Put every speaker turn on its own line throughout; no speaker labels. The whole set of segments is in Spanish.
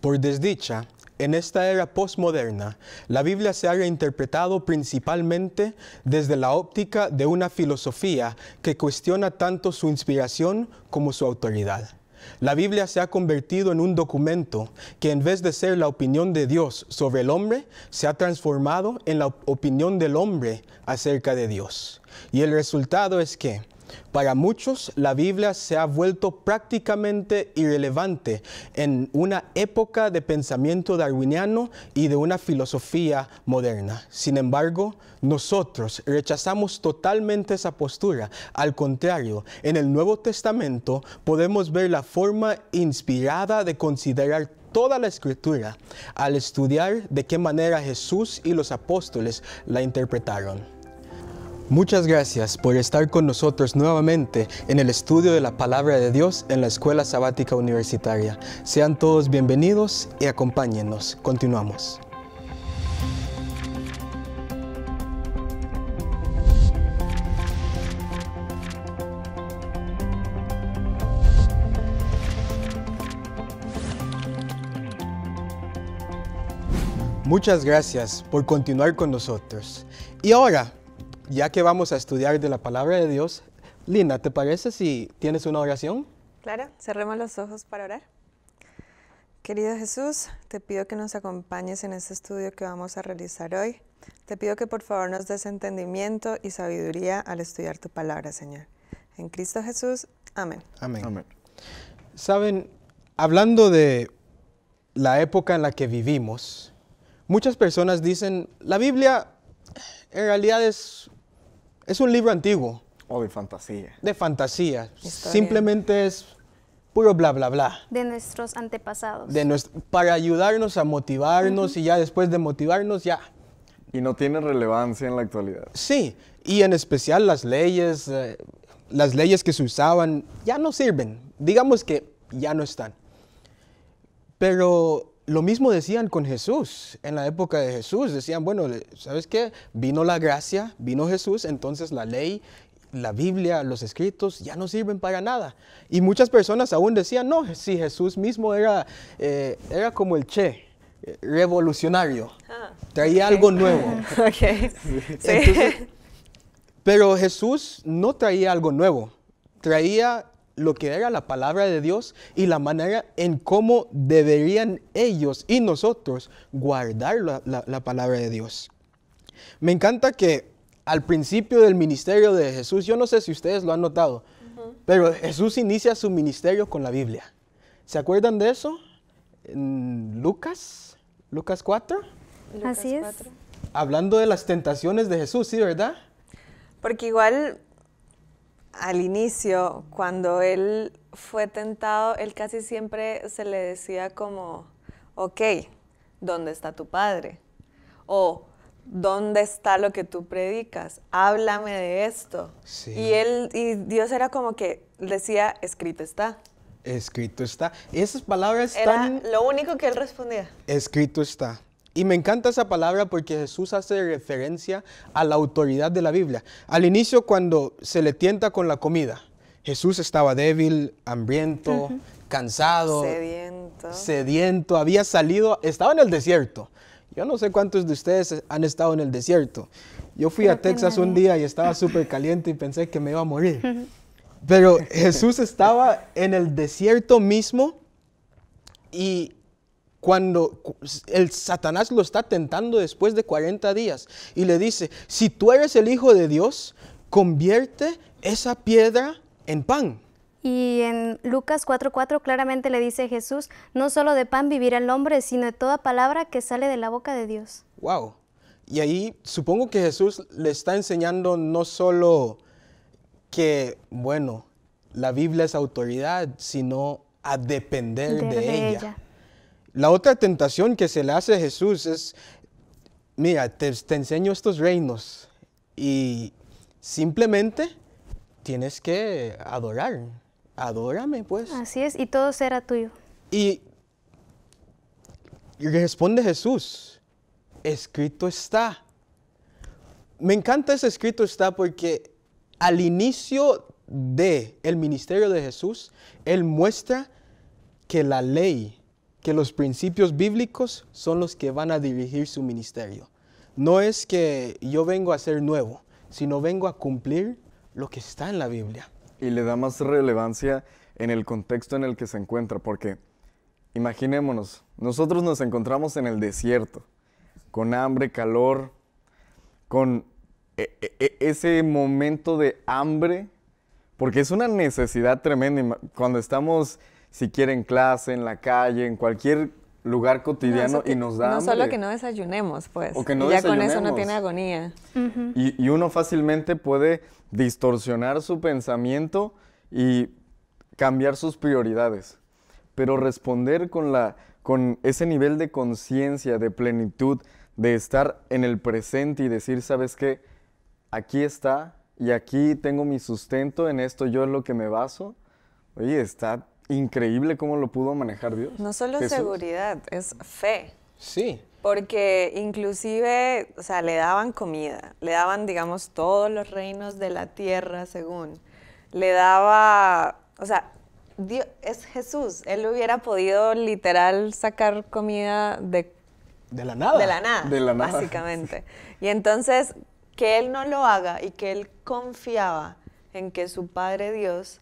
Por desdicha, en esta era postmoderna, la Biblia se ha reinterpretado principalmente desde la óptica de una filosofía que cuestiona tanto su inspiración como su autoridad. La Biblia se ha convertido en un documento que en vez de ser la opinión de Dios sobre el hombre, se ha transformado en la opinión del hombre acerca de Dios. Y el resultado es que para muchos, la Biblia se ha vuelto prácticamente irrelevante en una época de pensamiento darwiniano y de una filosofía moderna. Sin embargo, nosotros rechazamos totalmente esa postura. Al contrario, en el Nuevo Testamento podemos ver la forma inspirada de considerar toda la escritura al estudiar de qué manera Jesús y los apóstoles la interpretaron. Muchas gracias por estar con nosotros nuevamente en el estudio de la palabra de Dios en la Escuela Sabática Universitaria. Sean todos bienvenidos y acompáñenos. Continuamos. Muchas gracias por continuar con nosotros. Y ahora ya que vamos a estudiar de la palabra de Dios, Lina, ¿te parece si tienes una oración?
Claro, cerremos los ojos para orar. Querido Jesús, te pido que nos acompañes en este estudio que vamos a realizar hoy. Te pido que por favor nos des entendimiento y sabiduría al estudiar tu palabra, Señor. En Cristo Jesús, amén.
Amén. amén. Saben, hablando de la época en la que vivimos, muchas personas dicen, la Biblia en realidad es es un libro antiguo. O oh, de fantasía. De fantasía. Simplemente es puro bla, bla, bla.
De nuestros antepasados. De
para ayudarnos a motivarnos y ya después de motivarnos, ya. Y no tiene relevancia en la actualidad. Sí, y en especial las leyes, eh, las leyes que se usaban ya no sirven. Digamos que ya no están. Pero lo mismo decían con Jesús, en la época de Jesús. Decían, bueno, ¿sabes qué? Vino la gracia, vino Jesús, entonces la ley, la Biblia, los escritos ya no sirven para nada. Y muchas personas aún decían, no, si Jesús mismo era, eh, era como el che, eh, revolucionario, ah, traía algo nuevo. pero Jesús no traía algo nuevo, traía lo que era la palabra de Dios y la manera en cómo deberían ellos y nosotros guardar la, palabra de Dios. Me encanta que al principio del ministerio de Jesús, yo no sé si ustedes lo han notado, pero Jesús inicia su ministerio con la Biblia. ¿Se acuerdan de eso? En Lucas, Lucas 4. Lucas Así es. Hablando de las tentaciones de Jesús, ¿sí, verdad?
Porque igual al inicio, cuando él fue tentado, él casi siempre se le decía como, ok, ¿dónde está tu padre? O, ¿dónde está lo que tú predicas? Háblame de esto. Y él, y Dios era como que decía, escrito está.
Escrito está. Y Esas palabras Era
lo único que él respondía.
Escrito está. Y me encanta esa palabra porque Jesús hace referencia a la autoridad de la Biblia. Al inicio cuando se le tienta con la comida, Jesús estaba débil, hambriento, cansado, sediento. había salido, estaba en el desierto. Yo no sé cuántos de ustedes han estado en el desierto. Yo fui a Texas un día y estaba súper caliente y pensé que me iba a morir. Pero Jesús estaba en el desierto mismo y cuando el Satanás lo está tentando después de 40 días y le dice, si tú eres el Hijo de Dios, convierte esa piedra en pan.
Y en Lucas 4:4 claramente le dice Jesús, no solo de pan vivirá el hombre, sino de toda palabra que sale de la boca de Dios.
Wow. Y ahí supongo que Jesús le está enseñando no solo que, bueno, la Biblia es autoridad, sino a depender de, ella. La otra tentación que se le hace a Jesús es, mira, te, enseño estos reinos y simplemente tienes que adorar. Adórame, pues.
Así es, y todo será tuyo.
Y, responde Jesús, escrito está. Me encanta ese escrito está porque al inicio de el ministerio de Jesús, él muestra que la ley que los principios bíblicos son los que van a dirigir su ministerio. No es que
yo vengo a ser nuevo, sino vengo a cumplir lo que está en la Biblia. Y le da más relevancia en el contexto en el que se encuentra, porque imaginémonos, nosotros nos encontramos en el desierto, con hambre, calor, con e, e, e, ese momento de hambre, porque es una necesidad tremenda cuando estamos si quieren clase, en la calle, en cualquier lugar cotidiano y nos da. No solo que
no desayunemos, pues. ya con eso no tiene agonía.
y, uno fácilmente puede distorsionar su pensamiento y cambiar sus prioridades. Pero responder con, la, con ese nivel de conciencia, de plenitud, de estar en el presente y decir, ¿sabes qué? Aquí está y aquí tengo mi sustento, en esto yo es lo que me baso. Oye, está increíble cómo lo pudo manejar Dios. No solo
seguridad, es fe. Sí. Porque inclusive, o sea, le daban comida, le daban, digamos, todos los reinos de la tierra, según. Le daba, o sea, Dios, es Jesús. Él hubiera podido literal sacar comida de...
la De la nada, de la nada. básicamente.
y entonces, que Él no lo haga y que Él confiaba en que su Padre Dios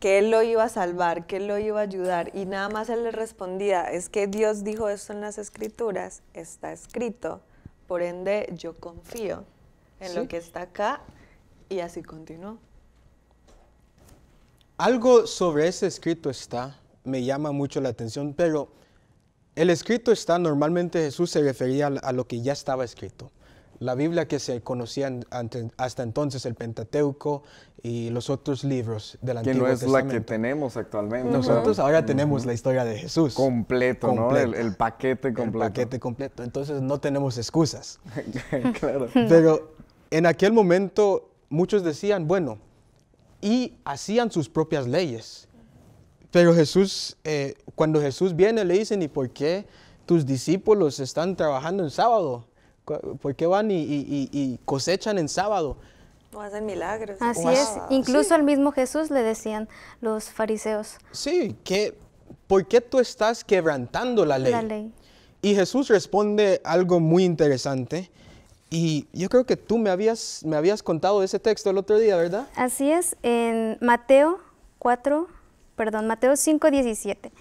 que él lo iba a salvar, que él lo iba a ayudar, y nada más él le respondía, es que Dios dijo esto en las escrituras, está escrito, por ende yo confío en lo que está acá, y así continuó.
Algo sobre ese escrito está, me llama mucho la atención, pero el escrito está, normalmente Jesús se refería a lo que ya estaba escrito la Biblia que se conocía hasta entonces, el Pentateuco y los otros libros
del Antiguo Testamento. Que no es la que tenemos actualmente. Nosotros ahora tenemos la historia de Jesús. Completo, ¿no? El,
paquete completo. El paquete completo. Entonces no tenemos excusas. claro. Pero en aquel momento muchos decían, bueno, y hacían sus propias leyes. Pero Jesús, eh, cuando Jesús viene, le dicen, ¿y por qué tus discípulos están trabajando en sábado? ¿Por pues, qué van y, cosechan en sábado?
hacen milagros. Así es. Incluso al mismo Jesús le decían los fariseos.
Sí, ¿Qué? ¿por qué tú estás quebrantando la ley? Y Jesús responde algo muy interesante. Y yo creo que tú me habías, me habías contado ese texto el otro día, ¿verdad?
Así es, en Mateo 4, perdón, Mateo 5, 17.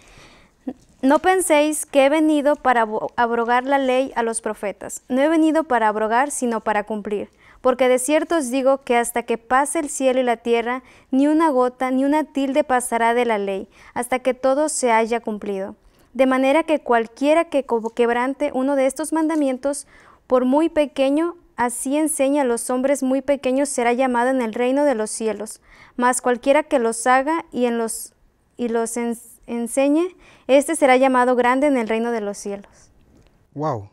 No penséis que he venido para abrogar la ley a los profetas. No he venido para abrogar, sino para cumplir. Porque de cierto os digo que hasta que pase el cielo y la tierra, ni una gota ni una tilde pasará de la ley, hasta que todo se haya cumplido. De manera que cualquiera que quebrante uno de estos mandamientos, por muy pequeño, así enseña a los hombres muy pequeños será llamado en el reino de los cielos. Mas cualquiera que los haga y, en los, y los enseñe, este será llamado grande en el reino de los cielos.
Wow.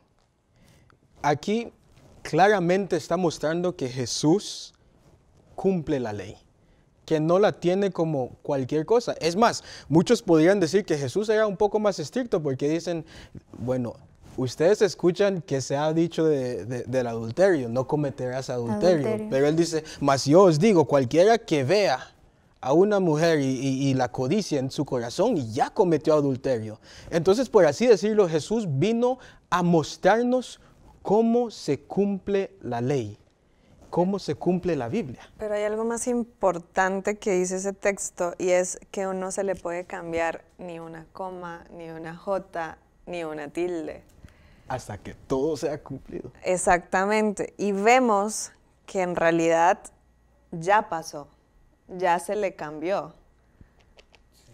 Aquí claramente está mostrando que Jesús cumple la ley, que no la tiene como cualquier cosa. Es más, muchos podrían decir que Jesús era un poco más estricto porque dicen, bueno, ustedes escuchan que se ha dicho del adulterio, no cometerás adulterio, adulterio, pero él dice, mas yo os digo, cualquiera que vea a una mujer y, la codicia en su corazón y ya cometió adulterio. Entonces, por así decirlo, Jesús vino a mostrarnos cómo se cumple la ley, cómo se cumple la Biblia.
Pero hay algo más importante que dice ese texto y es que no se le puede cambiar ni una coma, ni una jota, ni una tilde.
Hasta que todo sea cumplido.
Exactamente. Y vemos que en realidad ya pasó ya se le cambió.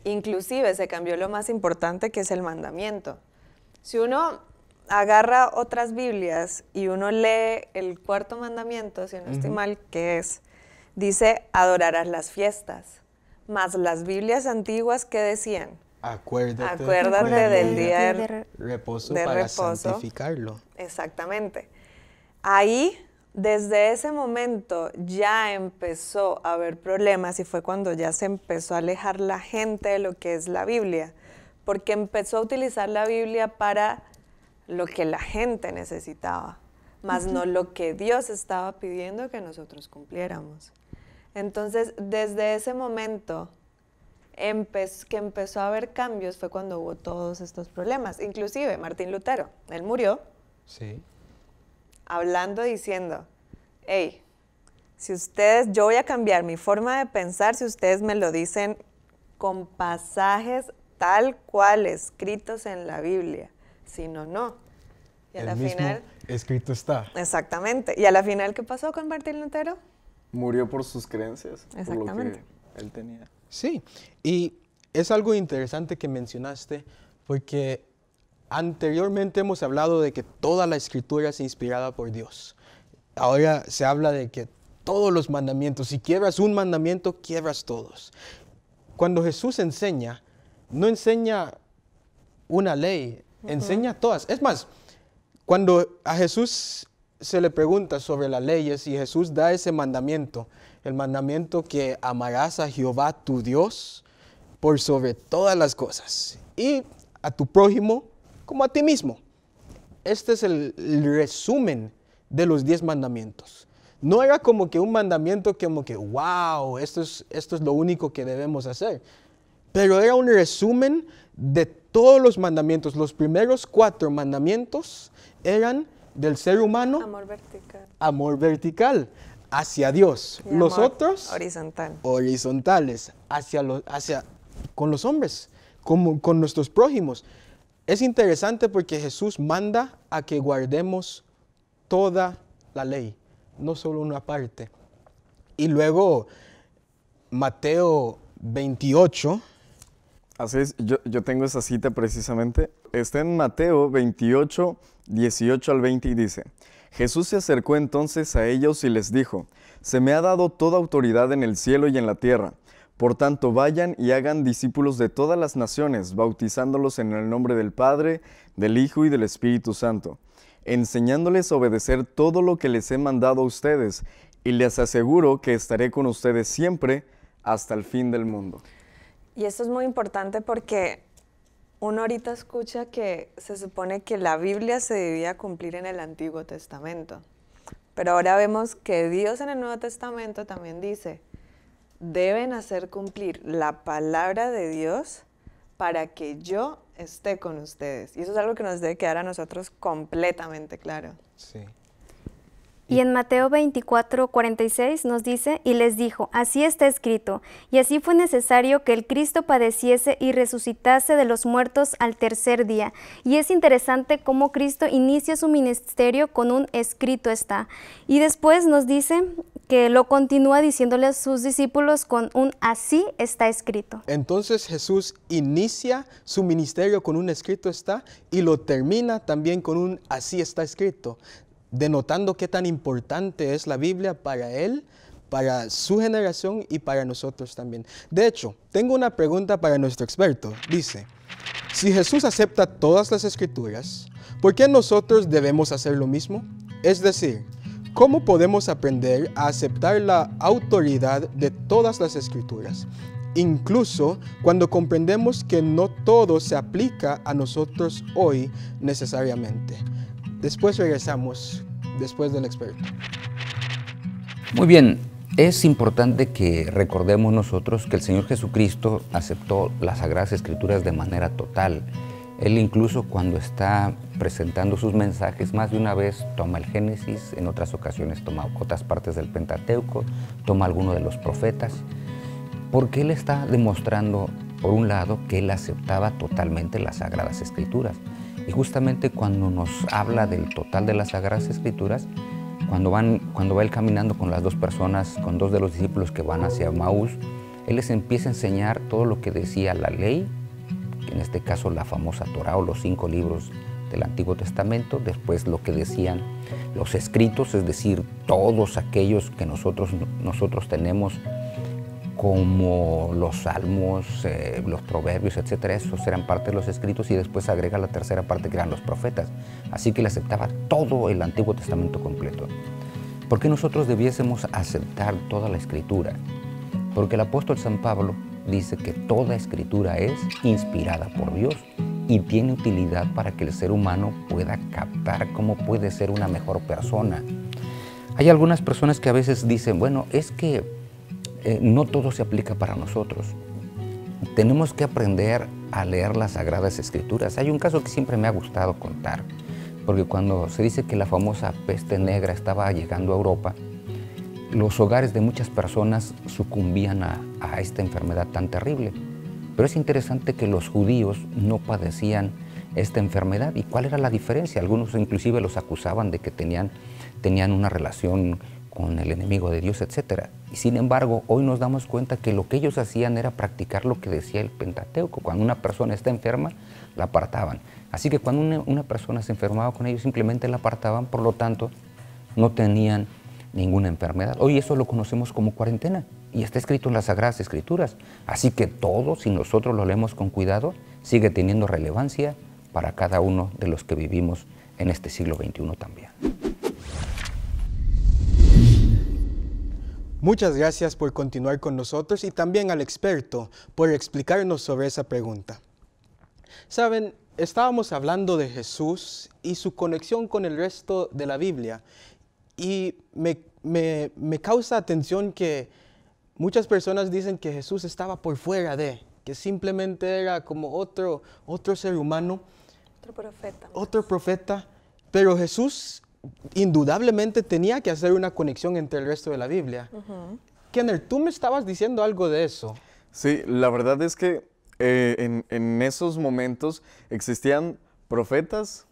Inclusive se cambió lo más importante que es el mandamiento. Si uno agarra otras Biblias y uno lee el cuarto mandamiento, si no estoy mal, que es, dice, adorarás las fiestas, más las Biblias antiguas que decían.
Acuérdate, acuérdate del día de, reposo para santificarlo.
Exactamente. Ahí desde ese momento ya empezó a haber problemas y fue cuando ya se empezó a alejar la gente de lo que es la Biblia, porque empezó a utilizar la Biblia para lo que la gente necesitaba, más no lo que Dios estaba pidiendo que nosotros cumpliéramos. Entonces, desde ese momento que empezó a haber cambios fue cuando hubo todos estos problemas, inclusive Martín Lutero, él murió. Sí hablando diciendo, hey, si ustedes, yo voy a cambiar mi forma de pensar si ustedes me lo dicen con pasajes tal cual escritos en la Biblia, si no, no. Y a El la mismo final...
Escrito está.
Exactamente. ¿Y a la final qué pasó con Martín Lutero?
Murió por sus creencias, Exactamente. por lo que él tenía.
Sí, y es algo interesante que mencionaste, porque Anteriormente hemos hablado de que toda la escritura es inspirada por Dios. Ahora se habla de que todos los mandamientos, si quiebras un mandamiento, quiebras todos. Cuando Jesús enseña, no enseña una ley, enseña todas. Es más, cuando a Jesús se le pregunta sobre las leyes y Jesús da ese mandamiento, el mandamiento que amarás a Jehová tu Dios por sobre todas las cosas y a tu prójimo como a ti mismo. Este es el resumen de los diez mandamientos. No era como que un mandamiento que como que, wow, esto es, esto es lo único que debemos hacer. Pero era un resumen de todos los mandamientos. Los primeros cuatro mandamientos eran del ser humano.
Amor vertical.
Amor vertical hacia Dios. los otros. Horizontal. Horizontales hacia, los, hacia con los hombres, como, con nuestros prójimos. Es interesante porque Jesús manda a que guardemos toda la ley, no solo una parte.
Y luego Mateo 28. Así es, yo, tengo esa cita precisamente. Está en Mateo 28, 18 al 20 y dice, Jesús se acercó entonces a ellos y les dijo, Se me ha dado toda autoridad en el cielo y en la tierra. Por tanto, vayan y hagan discípulos de todas las naciones, bautizándolos en el nombre del Padre, del Hijo y del Espíritu Santo, enseñándoles a obedecer todo lo que les he mandado a ustedes, y les aseguro que estaré con ustedes siempre hasta el fin del mundo.
Y esto es muy importante porque uno ahorita escucha que se supone que la Biblia se debía cumplir en el Antiguo Testamento, pero ahora vemos que Dios en el Nuevo Testamento también dice, deben hacer cumplir la palabra de Dios para que yo esté con ustedes. Y eso es algo que nos debe quedar a nosotros completamente claro. Sí.
Y en Mateo 24, 46 nos dice, y les dijo, así está escrito, y así fue necesario que el Cristo padeciese y resucitase de los muertos al tercer día. Y es interesante cómo Cristo inicia su ministerio con un escrito está. Y después nos dice que lo continúa diciéndole a sus discípulos con un así está escrito.
Entonces Jesús inicia su ministerio con un escrito está y lo termina también con un así está escrito denotando qué tan importante es la Biblia para él, para su generación y para nosotros también. De hecho, tengo una pregunta para nuestro experto. Dice, si Jesús acepta todas las escrituras, ¿por qué nosotros debemos hacer lo mismo? Es decir, ¿cómo podemos aprender a aceptar la autoridad de todas las escrituras? Incluso cuando comprendemos que no todo se aplica a nosotros hoy necesariamente. Después regresamos, después del experto.
Muy bien, es importante que recordemos nosotros que el Señor Jesucristo aceptó las Sagradas Escrituras de manera total. Él incluso cuando está presentando sus mensajes, más de una vez toma el Génesis, en otras ocasiones toma otras partes del Pentateuco, toma alguno de los profetas, porque Él está demostrando, por un lado, que Él aceptaba totalmente las Sagradas Escrituras. Y justamente cuando nos habla del total de las Sagradas Escrituras, cuando, van, cuando va él caminando con las dos personas, con dos de los discípulos que van hacia Maús, él les empieza a enseñar todo lo que decía la ley, que en este caso la famosa Torá o los cinco libros del Antiguo Testamento, después lo que decían los escritos, es decir, todos aquellos que nosotros, nosotros tenemos como los salmos, eh, los proverbios, etcétera, esos eran parte de los escritos y después agrega la tercera parte que eran los profetas. Así que le aceptaba todo el Antiguo Testamento completo. ¿Por qué nosotros debiésemos aceptar toda la escritura? Porque el apóstol San Pablo dice que toda escritura es inspirada por Dios y tiene utilidad para que el ser humano pueda captar cómo puede ser una mejor persona. Hay algunas personas que a veces dicen, bueno, es que eh, no todo se aplica para nosotros. Tenemos que aprender a leer las Sagradas Escrituras. Hay un caso que siempre me ha gustado contar, porque cuando se dice que la famosa peste negra estaba llegando a Europa, los hogares de muchas personas sucumbían a, esta enfermedad tan terrible. Pero es interesante que los judíos no padecían esta enfermedad. ¿Y cuál era la diferencia? Algunos inclusive los acusaban de que tenían, tenían una relación con el enemigo de Dios, etc. Y sin embargo, hoy nos damos cuenta que lo que ellos hacían era practicar lo que decía el Pentateuco. Cuando una persona está enferma, la apartaban. Así que cuando una, persona se enfermaba con ellos, simplemente la apartaban, por lo tanto, no tenían ninguna enfermedad. Hoy eso lo conocemos como cuarentena y está escrito en las Sagradas Escrituras. Así que todo, si nosotros lo leemos con cuidado, sigue teniendo relevancia para cada uno de los que vivimos en este siglo XXI también.
Muchas gracias por continuar con nosotros y también al experto por explicarnos sobre esa pregunta. Saben, estábamos hablando de Jesús y su conexión con el resto de la Biblia y me, me, me causa atención que muchas personas dicen que Jesús estaba por fuera de, que simplemente era como otro, otro ser humano. Otro profeta. Otro profeta. Pero Jesús indudablemente tenía que hacer una conexión entre el resto de la Biblia. que Kenner, tú me estabas diciendo algo de eso.
Sí, la verdad es que eh, en, esos momentos existían profetas,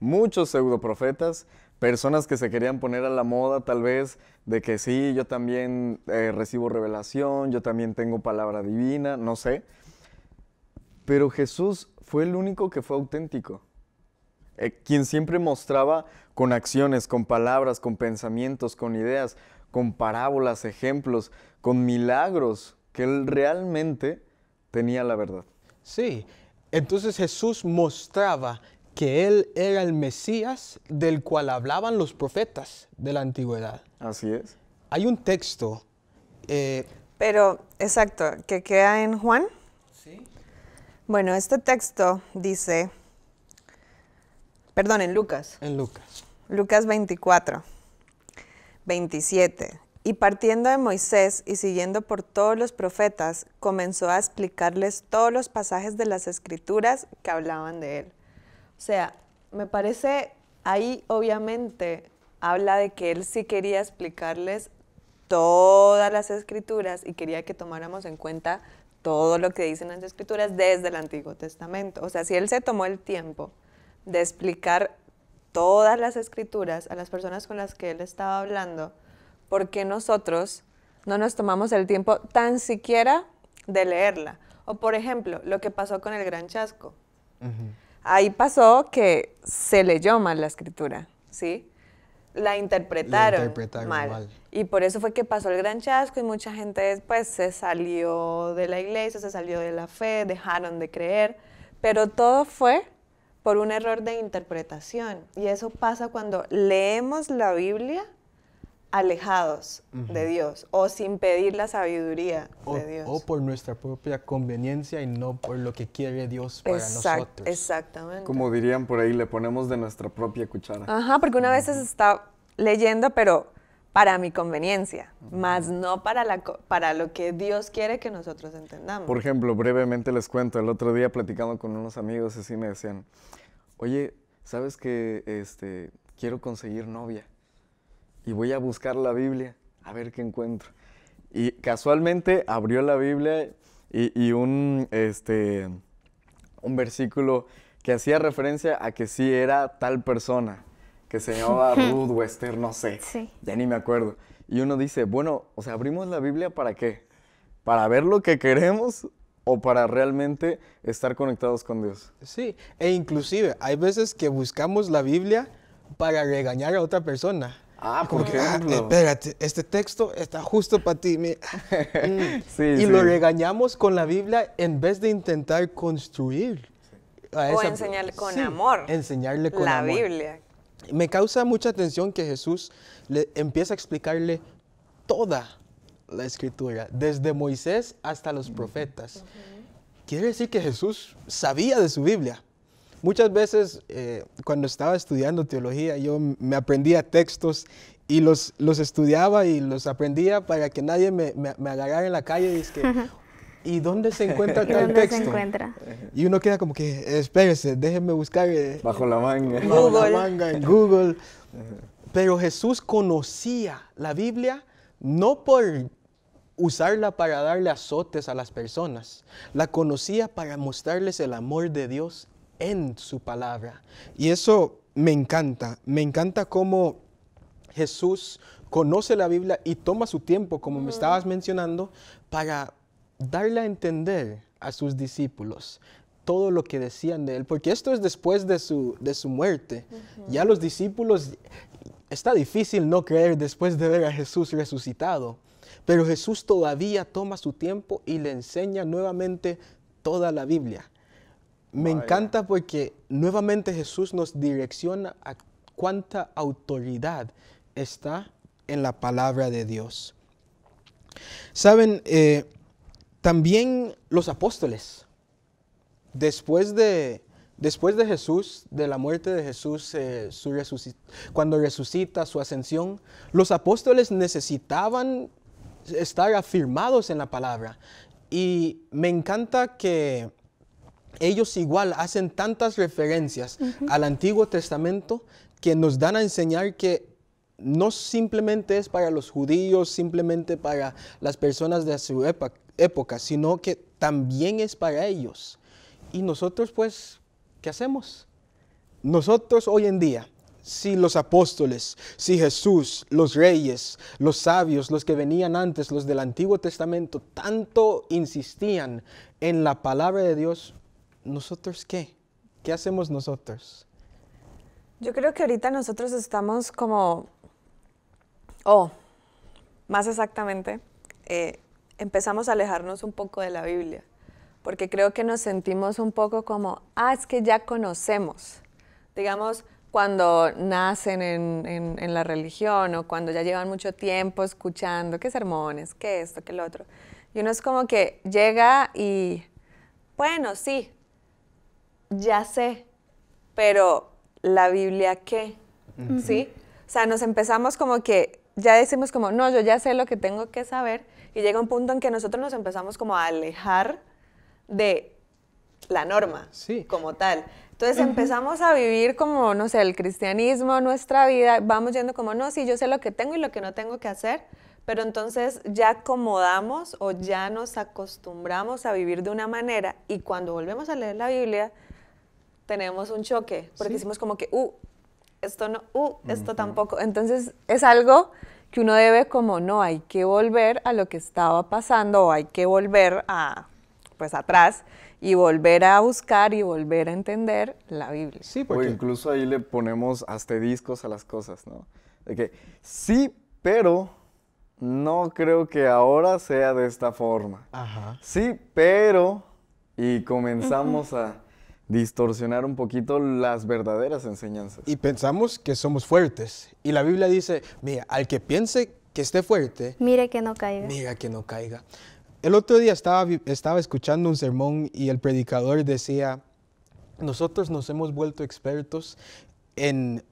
muchos pseudoprofetas, personas que se querían poner a la moda tal vez de que sí, yo también eh, recibo revelación, yo también tengo palabra divina, no sé. Pero Jesús fue el único que fue auténtico. Eh, quien siempre mostraba con acciones, con palabras, con pensamientos, con ideas, con parábolas, ejemplos, con milagros, que él realmente tenía la verdad. Sí, entonces Jesús mostraba
que él era el Mesías del cual hablaban los profetas de la antigüedad. Así es. Hay un texto. Eh, Pero, exacto, que
queda en Juan. Sí. Bueno, este texto dice, Perdón, en Lucas.
En Lucas.
Lucas 24, 27. Y partiendo de Moisés y siguiendo por todos los profetas, comenzó a explicarles todos los pasajes de las escrituras que hablaban de él. O sea, me parece, ahí obviamente habla de que él sí quería explicarles todas las escrituras y quería que tomáramos en cuenta todo lo que dicen las escrituras desde el Antiguo Testamento. O sea, si él se tomó el tiempo de explicar todas las escrituras a las personas con las que él estaba hablando, porque nosotros no nos tomamos el tiempo tan siquiera de leerla. O por ejemplo, lo que pasó con el gran chasco. Ahí pasó que se leyó mal la escritura, ¿sí? La interpretaron, mal. Y por eso fue que pasó el gran chasco y mucha gente después se salió de la iglesia, se salió de la fe, dejaron de creer. Pero todo fue por un error de interpretación. Y eso pasa cuando leemos la Biblia alejados de Dios o sin pedir la sabiduría
o, de Dios. O por nuestra propia conveniencia y no por lo que quiere Dios
para nosotros. Exactamente.
Como dirían por ahí, le ponemos de nuestra propia cuchara.
Ajá, porque una vez se está leyendo, pero para mi conveniencia, más no para, la, para lo que Dios quiere que nosotros entendamos. Por
ejemplo, brevemente les cuento, el otro día platicando con unos amigos así me decían, oye, ¿sabes que este, quiero conseguir novia? Y voy a buscar la Biblia a ver qué encuentro. Y casualmente abrió la Biblia y, y un, este, un versículo que hacía referencia a que sí era tal persona que se llamaba Ruth Wester, no sé. Sí. Ya ni me acuerdo. Y uno dice, bueno, o sea, abrimos la Biblia para qué? ¿Para ver lo que queremos o para realmente estar conectados con Dios? Sí, e inclusive hay
veces que buscamos la Biblia para regañar a otra persona. Ah, por Porque, ah, ejemplo. espérate, este texto está justo para ti. Mm. sí, y lo regañamos con la Biblia en vez de intentar construir. o enseñarle con amor. Enseñarle con la Biblia me causa mucha atención que Jesús le empieza a explicarle toda la escritura, desde Moisés hasta los profetas. Quiere decir que Jesús sabía de su Biblia. Muchas veces eh, cuando estaba estudiando teología yo me aprendía textos y los, los estudiaba y los aprendía para que nadie me, me, agarrara en la calle y es ¿Y dónde se encuentra tal dónde Se encuentra? Y uno queda como que, espérese, déjenme buscar. Eh,
bajo la manga. Bajo la manga
en Google. Pero Jesús conocía la Biblia no por usarla para darle azotes a las personas, la conocía para mostrarles el amor de Dios en su palabra. Y eso me encanta, me encanta cómo Jesús conoce la Biblia y toma su tiempo, como me estabas mencionando, para darle a entender a sus discípulos todo lo que decían de él, porque esto es después de su, de su muerte. Ya los discípulos, está difícil no creer después de ver a Jesús resucitado, pero Jesús todavía toma su tiempo y le enseña nuevamente toda la Biblia.
Me encanta
porque nuevamente Jesús nos direcciona a cuánta autoridad está en la palabra de Dios. Saben, eh, también los apóstoles. Después de, después de Jesús, de la muerte de Jesús, eh, cuando resucita su ascensión, los apóstoles necesitaban estar afirmados en la palabra. Y me encanta que ellos igual hacen tantas referencias al Antiguo Testamento que nos dan a enseñar que no simplemente es para los judíos, simplemente para las personas de su época, época, sino que también es para ellos. Y nosotros, pues, ¿qué hacemos? Nosotros hoy en día, si los apóstoles, si Jesús, los reyes, los sabios, los que venían antes, los del Antiguo Testamento, tanto insistían en la palabra de Dios, ¿nosotros qué? ¿Qué hacemos nosotros?
Yo creo que ahorita nosotros estamos como, oh, más exactamente, eh, empezamos a alejarnos un poco de la Biblia, porque creo que nos sentimos un poco como, ah, es que ya conocemos. Digamos, cuando nacen en, la religión o cuando ya llevan mucho tiempo escuchando qué sermones, qué esto, qué lo otro. Y uno es como que llega y, bueno, sí, ya sé, pero la Biblia qué, ¿sí? O sea, nos empezamos como que ya decimos como, no, yo ya sé lo que tengo que saber, y llega un punto en que nosotros nos empezamos como a alejar de la norma como tal. Entonces empezamos a vivir como, no sé, el cristianismo, nuestra vida, vamos yendo como, no, sí, yo sé lo que tengo y lo que no tengo que hacer, pero entonces ya acomodamos o ya nos acostumbramos a vivir de una manera y cuando volvemos a leer la Biblia tenemos un choque, porque decimos como que, uh, esto no, uh, esto tampoco. Entonces es algo que uno debe como, no, hay que volver a lo que estaba pasando o hay que volver a, pues atrás y volver a buscar y volver a entender
la Biblia. Sí, porque incluso ahí le ponemos asteriscos a las cosas, ¿no? De que sí, pero no creo que ahora sea de esta forma. Ajá. Sí, pero... Y comenzamos a distorsionar un poquito las verdaderas enseñanzas.
Y pensamos que somos fuertes.
Y la Biblia dice, mira, al que piense
que esté fuerte,
mire que no caiga.
Mira que no caiga. El otro día estaba, estaba escuchando un sermón y el predicador decía, nosotros nos hemos vuelto expertos en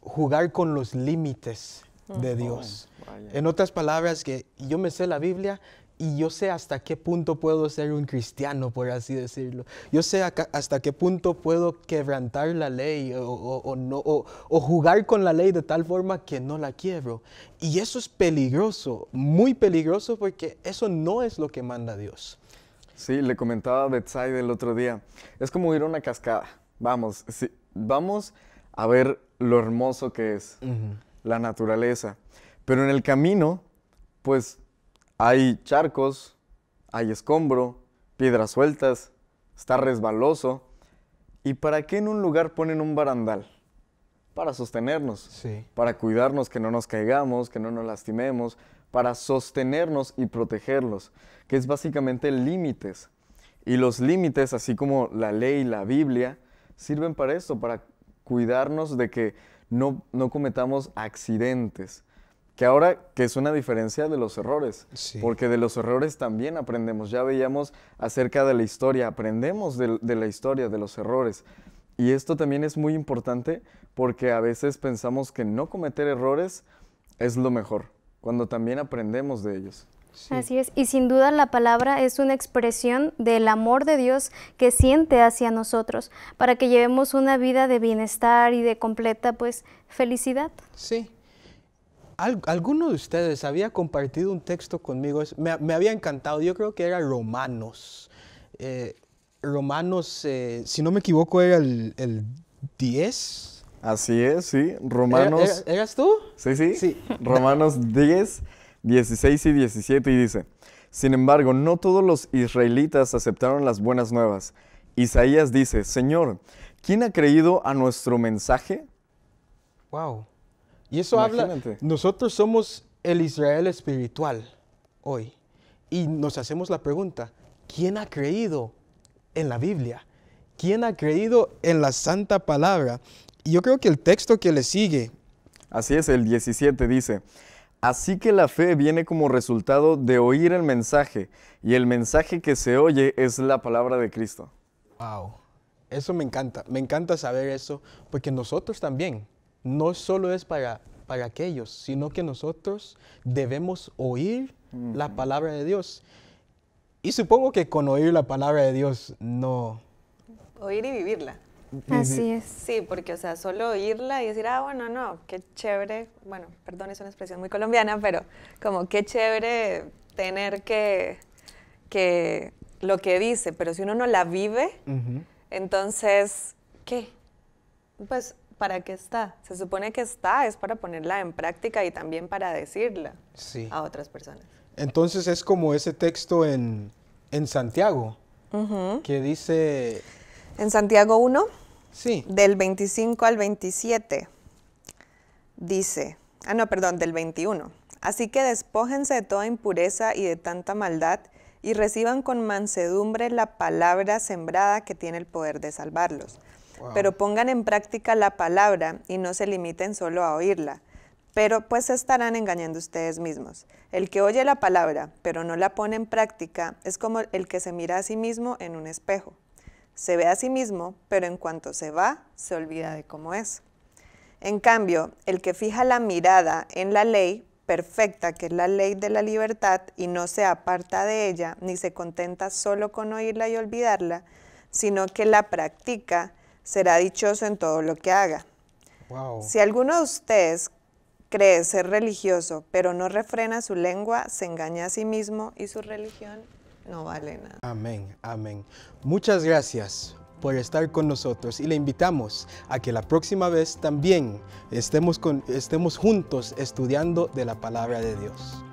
jugar con los límites de Dios. Oh, en otras palabras, que yo me sé la Biblia, y yo sé hasta qué punto puedo ser un cristiano, por así decirlo. Yo sé hasta qué punto puedo quebrantar la ley o, o, no, o, jugar con la ley de tal forma que no la quiebro. Y eso es
peligroso, muy peligroso porque eso no es lo que manda Dios. Sí, le comentaba a Betside el otro día, es como ir a una cascada. Vamos, vamos a ver lo hermoso que es la naturaleza. Pero en el camino, pues hay charcos, hay escombro, piedras sueltas, está resbaloso. ¿Y para qué en un lugar ponen un barandal? Para sostenernos, para cuidarnos que no nos caigamos, que no nos lastimemos, para sostenernos y protegerlos, que es básicamente límites. Y los límites, así como la ley, y la Biblia, sirven para esto, para cuidarnos de que no cometamos accidentes, que ahora que es una diferencia de los errores, porque de los errores también aprendemos, ya veíamos acerca de la historia, aprendemos de, la historia, de los errores. Y esto también es muy importante porque a veces pensamos que no cometer errores es lo mejor, cuando también aprendemos de ellos.
Así es, y sin duda la palabra es una expresión del amor de Dios que siente hacia nosotros, para que llevemos una vida de bienestar y de completa pues felicidad. Sí,
alguno de ustedes había compartido un texto conmigo, me, había encantado, yo creo que era Romanos. Eh, Romanos, eh, si no me equivoco, era el,
10. Así es, sí. Romanos. eras tú? Sí, sí. sí. Romanos 10, 16 y 17 y dice, Sin embargo, no todos los israelitas aceptaron las buenas nuevas. Isaías dice, Señor, ¿quién ha creído a nuestro mensaje?
Wow. Y eso habla, nosotros somos el Israel espiritual hoy. Y nos hacemos la pregunta, ¿quién ha creído en la Biblia? ¿Quién ha creído en la santa palabra? Y yo creo que el texto que le sigue.
Así es, el 17 dice, Así que la fe viene como resultado de oír el mensaje, y el mensaje que se oye es la palabra de Cristo.
Wow, eso me encanta, me encanta saber eso, porque nosotros también no solo es para, para aquellos, sino que nosotros debemos oír la palabra de Dios. Y supongo que con oír la palabra de Dios no...
Oír y vivirla. Así es. Sí, porque, o sea, solo oírla y decir, ah, bueno, no, qué chévere, bueno, perdón, es una expresión muy colombiana, pero como qué chévere tener que, que lo que dice, pero si uno no la vive, entonces, ¿qué? Pues ¿para qué está? Se supone que está, es para ponerla en práctica y también para decirla a otras personas.
Entonces es como ese texto en, Santiago, que dice... En Santiago 1, sí. del 25
al 27, dice, ah, no, perdón, del 21. Así que despójense de toda impureza y de tanta maldad y reciban con mansedumbre la palabra sembrada que tiene el poder de salvarlos pero pongan en práctica la palabra y no se limiten solo a oírla. Pero pues estarán engañando ustedes mismos. El que oye la palabra, pero no la pone en práctica, es como el que se mira a sí mismo en un espejo. Se ve a sí mismo, pero en cuanto se va, se olvida de cómo es. En cambio, el que fija la mirada en la ley perfecta, que es la ley de la libertad, y no se aparta de ella, ni se contenta solo con oírla y olvidarla, sino que la practica, será dichoso en todo lo que haga. Si alguno de ustedes cree ser religioso, pero no refrena su lengua, se engaña a sí mismo y su religión no vale nada.
Amén, amén. Muchas gracias por estar con nosotros y le invitamos a que la próxima vez también estemos, estemos juntos estudiando de la palabra de Dios.